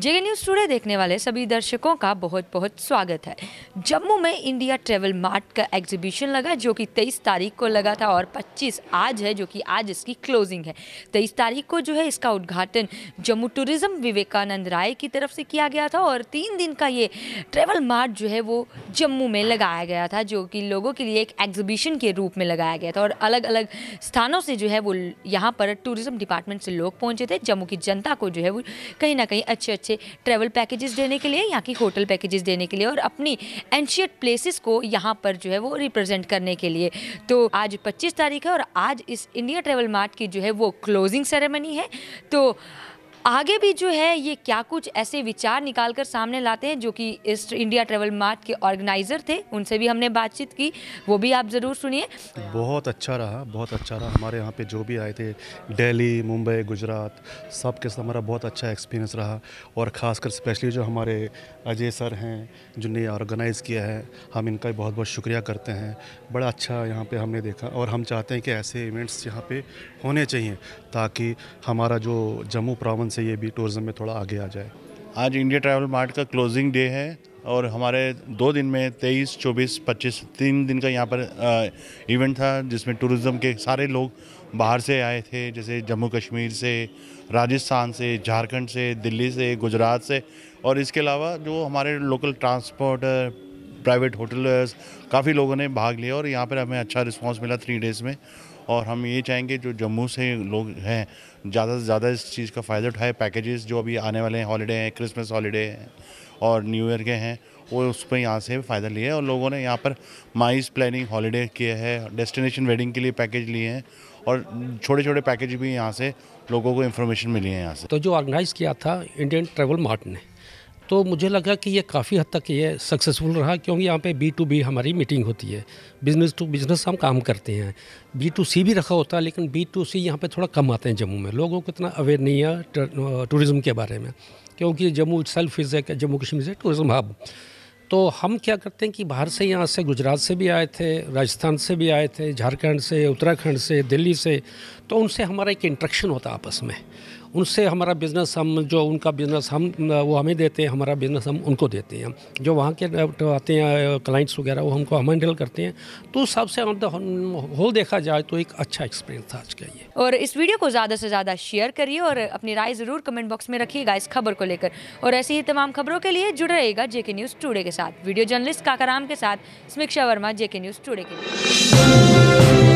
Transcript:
जेके news today देखने वाले सभी दर्शकों का बहुत बहुत स्वागत है जम्मू में इंडिया ट्रेवल मार्ट का एग्जीबिशन लगा जो कि 23 तारीख को लगा था और 25 आज है जो कि आज इसकी क्लोजिंग है 23 तारीख को जो है इसका उद्घाटन जम्मू टूरिज़्म विवेकानंद राय की तरफ से किया गया था और तीन दिन का ये ट्रेवल मार्ट जो है वो जम्मू में लगाया गया था जो कि लोगों के लिए एक एग्जीबिशन के रूप में लगाया गया था और अलग अलग स्थानों से जो है वो यहाँ पर टूरिज़्म डिपार्टमेंट से लोग पहुँचे थे जम्मू की जनता को जो है वो कहीं ना कहीं अच्छे अच्छे अच्छे ट्रैवल पैकेजेस देने के लिए यहाँ की होटल पैकेजेस देने के लिए और अपनी एंशियट प्लेसेस को यहाँ पर जो है वो रिप्रेजेंट करने के लिए तो आज 25 तारीख है और आज इस इंडिया ट्रैवल मार्ट की जो है वो क्लोजिंग सेरेमनी है तो आगे भी जो है ये क्या कुछ ऐसे विचार निकाल कर सामने लाते हैं जो कि इस इंडिया ट्रेवल मार्ट के ऑर्गेनाइज़र थे उनसे भी हमने बातचीत की वो भी आप ज़रूर सुनिए बहुत अच्छा रहा बहुत अच्छा रहा हमारे यहाँ पे जो भी आए थे दिल्ली मुंबई गुजरात सब के साथ हमारा बहुत अच्छा एक्सपीरियंस रहा और ख़ासकर स्पेशली जो हमारे अजय सर हैं जिनने ऑर्गेनाइज़ किया है हम इनका बहुत बहुत शुक्रिया करते हैं बड़ा अच्छा यहाँ पर हमने देखा और हम चाहते हैं कि ऐसे इवेंट्स यहाँ पर होने चाहिए ताकि हमारा जो जम्मू प्रावंस से ये भी टूरिज़्म में थोड़ा आगे आ जाए आज इंडिया ट्रैवल मार्ट का क्लोजिंग डे है और हमारे दो दिन में 23, 24, 25 तीन दिन का यहाँ पर आ, इवेंट था जिसमें टूरिज़्म के सारे लोग बाहर से आए थे जैसे जम्मू कश्मीर से राजस्थान से झारखंड से दिल्ली से गुजरात से और इसके अलावा जो हमारे लोकल ट्रांसपोर्ट प्राइवेट होटलर्स काफ़ी लोगों ने भाग लिया और यहाँ पर हमें अच्छा रिस्पांस मिला थ्री डेज़ में और हम ये चाहेंगे जो जम्मू से लोग हैं ज़्यादा से ज़्यादा इस चीज़ का फ़ायदा उठाए पैकेजेस जो अभी आने वाले हैं हॉलीडे हैं क्रिसमस हॉलीडे हैं और न्यू ईयर के हैं वो उस पर यहाँ से फ़ायदा लिया है और लोगों ने यहाँ पर माइस प्लानिंग हॉलीडे किए हैं डेस्टिनेशन वेडिंग के लिए पैकेज लिए हैं और छोटे छोटे पैकेज भी यहाँ से लोगों को इन्फॉर्मेशन मिली है यहाँ से तो जो ऑर्गेनाइज़ किया था इंडियन ट्रेवल मार्ट ने तो मुझे लगा कि ये काफ़ी हद तक ये सक्सेसफुल रहा क्योंकि यहाँ पे बी टू बी हमारी मीटिंग होती है बिजनेस टू बिजनेस हम काम करते हैं बी टू सी भी रखा होता है लेकिन बी टू सी यहाँ पे थोड़ा कम आते हैं जम्मू में लोगों को इतना अवेयर नहीं है टूरिज़्म के बारे में क्योंकि जम्मू सेल्फ इज़ है जम्मू कश्मीर से टूरिज़्म हब तो हम क्या करते हैं कि बाहर से यहाँ से गुजरात से भी आए थे राजस्थान से भी आए थे झारखंड से उत्तराखंड से दिल्ली से तो उनसे हमारा एक इंट्रैक्शन होता आपस में उनसे हमारा बिज़नेस हम जो उनका बिज़नेस हम वो हमें देते हैं हमारा बिज़नेस हम उनको देते हैं जो वहाँ के आते हैं क्लाइंट्स वगैरह वो हमको हम हैंडल करते हैं तो सबसे ऑन होल देखा जाए तो एक अच्छा एक्सपीरियंस था आज का ये और इस वीडियो को ज़्यादा से ज़्यादा शेयर करिए और अपनी राय ज़रूर कमेंट बॉक्स में रखिएगा इस खबर को लेकर और ऐसी ही तमाम खबरों के लिए जुड़ रहेगा जेके न्यूज़ टूडे के साथ वीडियो जर्नलिस्ट काकाराम के साथ समीक्षा वर्मा जेके न्यूज़ टूडे के लिए